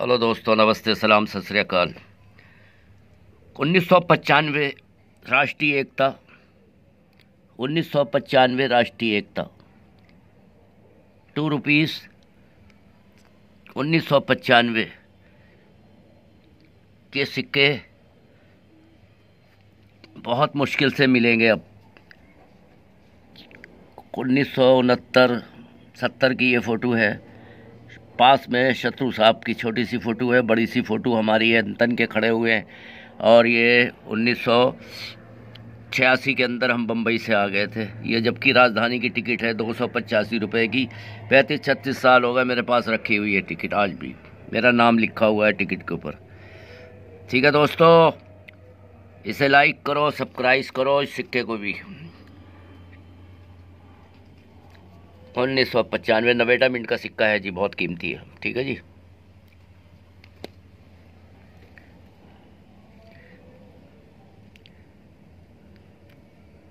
hello दोस्तों नमस्ते सलाम सत श्रीकाल उन्नीस सौ पचानवे राष्ट्रीय एकता उन्नीस सौ पचानवे राष्ट्रीय एकता टू रुपीस उन्नीस सौ पचानवे के सिक्के बहुत मुश्किल से मिलेंगे अब उन्नीस सौ उनहत्तर सत्तर की ये फ़ोटो है पास में शत्रु साहब की छोटी सी फ़ोटो है बड़ी सी फ़ोटो हमारी है तन के खड़े हुए हैं और ये उन्नीस छियासी के अंदर हम बम्बई से आ गए थे ये जबकि राजधानी की टिकट है दो सौ पचासी रुपये की पैंतीस छत्तीस साल हो गए मेरे पास रखी हुई है टिकट आज भी मेरा नाम लिखा हुआ है टिकट के ऊपर ठीक है दोस्तों इसे लाइक करो सब्सक्राइब करो इस सिक्के को भी उन्नीस सौ पचानवे नवेटा मिनट का सिक्का है जी बहुत कीमती है ठीक है जी